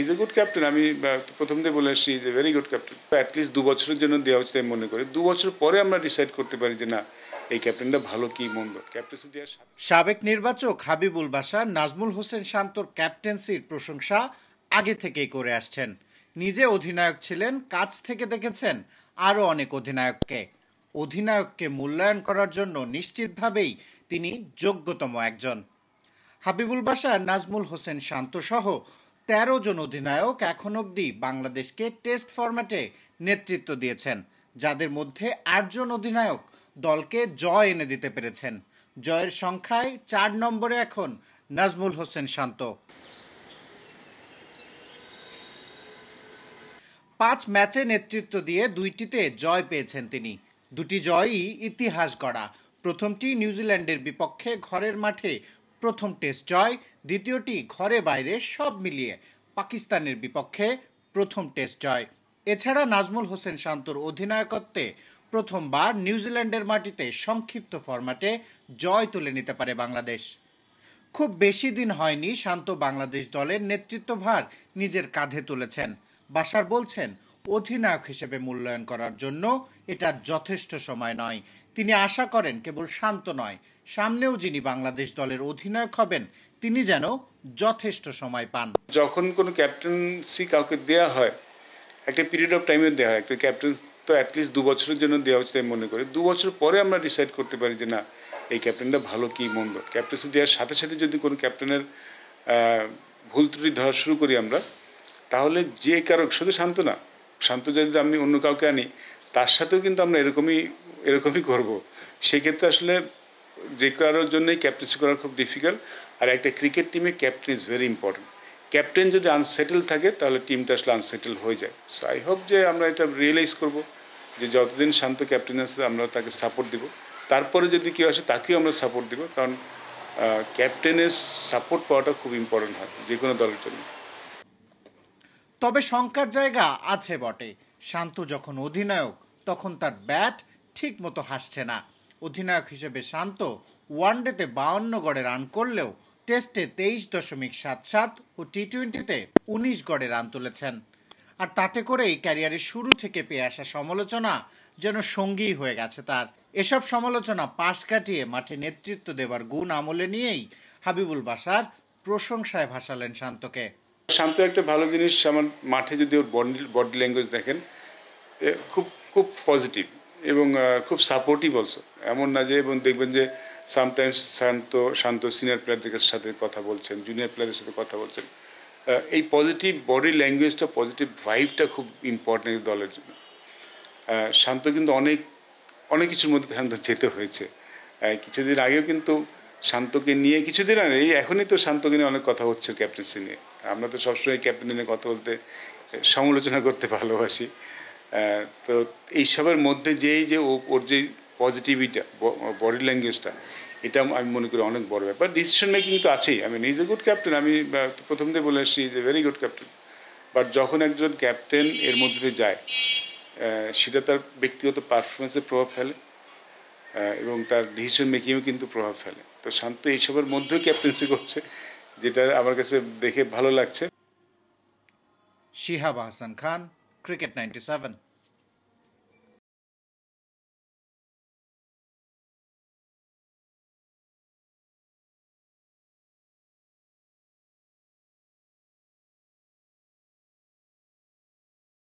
Is a good captain আমি প্রথম দিয়ে বলে আসছি is a very good captain at least দু বছরের জন্য দেওয়া উচিত আমি মনে করি দু বছর পরে আমরা ডিসাইড করতে পারি যে না এই ক্যাপ্টেনটা ভালো কি মন্দ ক্যাপ্টেন্সি দেওয়ার সাবেক নির্বাচক হাবিবুল বাসা নাজমুল হোসেন শান্তর ক্যাপ্টেন্সির প্রশংসা আগে থেকেই করে আসছেন নিজে অধিনায়ক ছিলেন কাছ থেকে দেখেছেন আরও অনেক অধিনায়ককে অধিনায়ককে মূল্যায়ন করার জন্য নিশ্চিতভাবেই তিনি যোগ্যতম একজন হাবিবুল বাসা নাজমুল হোসেন শান্ত সহ তেরো জন অধিনায়ক এখন অবধি বাংলাদেশকে টেস্ট ফরম্যাটে নেতৃত্ব দিয়েছেন যাদের মধ্যে আটজন অধিনায়ক দলকে জয় এনে দিতে পেরেছেন জয়ের সংখ্যায় চার নম্বরে এখন নাজমুল হোসেন শান্ত পাঁচ ম্যাচে নেতৃত্ব দিয়ে দুইটিতে জয় পেয়েছেন তিনি দুটি জয়ই ইতিহাস গড়া প্রথমটি নিউজিল্যান্ডের বিপক্ষে ঘরের মাঠে প্রথম টেস্ট জয় দ্বিতীয়টি ঘরে বাইরে সব মিলিয়ে পাকিস্তানের বিপক্ষে প্রথম টেস্ট জয় এছাড়া নাজমুল হোসেন শান্তর অধিনায়কত্বে প্রথমবার নিউজিল্যান্ডের মাটিতে সংক্ষিপ্ত ফরম্যাটে জয় তুলে নিতে পারে বাংলাদেশ খুব বেশি দিন হয়নি শান্ত বাংলাদেশ দলের নেতৃত্বভার নিজের কাঁধে তুলেছেন বাসার বলছেন অধিনায়ক হিসেবে মূল্যায়ন করার জন্য এটা যথেষ্ট সময় নয় তিনি আশা করেন কেবল শান্ত নয় সামনেও যিনি বাংলাদেশ দলের অধিনায়ক হবেন তিনি যেন যথেষ্ট সময় পান যখন কোনো ক্যাপ্টেন্সি কাউকে দেয়া হয় একটা পিরিয়ড অফ টাইমে দেওয়া হয় একটা ক্যাপ্টেন তো অ্যাটলিস্ট দু বছরের জন্য দেওয়া উচিত আমি মনে করি দু বছর পরে আমরা ডিসাইড করতে পারি যে না এই ক্যাপ্টেনটা ভালো কি মন্দ ক্যাপ্টেন্সি দেওয়ার সাথে সাথে যদি কোনো ক্যাপ্টেনের ভুল ত্রুটি ধরা শুরু করি আমরা তাহলে যে কারক শুধু শান্ত না শান্ত যদি আমি অন্য কাউকে আনি তার সাথেও কিন্তু আমরা এরকমই এরকমই করব সেই ক্ষেত্রে আসলে যে কারোর জন্যই ক্যাপ্টেন্সি করা খুব ডিফিকাল্ট আর একটা ক্রিকেট টিমে captain is very important captain যদি আনসেটেল থাকে তাহলে টিমটা আসলে আনসেটেল হয়ে যায় সো আই হোপ যে আমরা এটা রিয়েলাইজ করব যে যতদিন শান্ত ক্যাপ্টেন আছে আমরা তাকে সাপোর্ট দিব তারপরে যদি কেউ আসে তাকেও আমরা সাপোর্ট দিব কারণ ক্যাপ্টেনের সাপোর্ট পাওয়াটা খুব ইম্পর্টেন্ট হয় যে কোনো দলের জন্য তবে শঙ্কার জায়গা আছে বটে শান্ত যখন অধিনায়ক তখন তার ব্যাট ঠিক মতো হাসছে না অধিনায়ক হিসেবে শান্ত ওয়ানডেতে বাউন্ন গড়ে রান করলেও টেস্টে তেইশ দশমিক সাত সাত ও টি টোয়েন্টিতে উনিশ গড়ে রান তুলেছেন আর তাতে করেই ক্যারিয়ারের শুরু থেকে পেয়ে আসা সমালোচনা যেন সঙ্গী হয়ে গেছে তার এসব সমালোচনা পাশ কাটিয়ে মাঠে নেতৃত্ব দেবার গুণ আমলে নিয়েই হাবিবুল বাসার প্রশংসায় ভাসালেন শান্তকে শান্ত একটা ভালো জিনিস আমার মাঠে যদি ওর বডি ল্যাঙ্গুয়েজ দেখেন খুব খুব পজিটিভ এবং খুব সাপোর্টিভ অলসো এমন না যে এবং দেখবেন যে সামটাইমস শান্ত শান্ত সিনিয়র প্লেয়ারদের সাথে কথা বলছেন জুনিয়র প্লেয়ারের সাথে কথা বলছেন এই পজিটিভ বডি ল্যাঙ্গুয়েজটা পজিটিভ ভাইভটা খুব ইম্পর্টেন্ট দলের জন্য শান্ত কিন্তু অনেক অনেক কিছুর মধ্যে শান্ত যেতে হয়েছে কিছুদিন আগেও কিন্তু শান্তকে নিয়ে কিছুদিন আগে এই এখনই তো শান্তকে নিয়ে অনেক কথা হচ্ছে ক্যাপ্টেন্সি নিয়ে আমরা তো সবসময় ক্যাপ্টেন নিয়ে কথা বলতে সমালোচনা করতে ভালোবাসি তো এইসবের মধ্যে যেই যে ওর যে পজিটিভিটা বডি ল্যাঙ্গুয়েজটা এটা আমি মনে করি অনেক বড় ব্যাপার ডিসিশন মেকিং তো আছেই আমি নিজে গুড ক্যাপ্টেন আমি প্রথম দিয়ে বলে আসছি যে ভেরি গুড ক্যাপ্টেন বাট যখন একজন ক্যাপ্টেন এর মধ্যে দিয়ে যায় সেটা তার ব্যক্তিগত পারফরমেন্সে প্রভাব ফেলে এবং তার ডিসিশন মেকিংয়েও কিন্তু প্রভাব ফেলে তো শান্ত এইসবের মধ্যেও ক্যাপ্টেন্সি করছে যেটা আমার কাছে দেখে ভালো লাগছে শিহাব আহসান খান Cricket 97.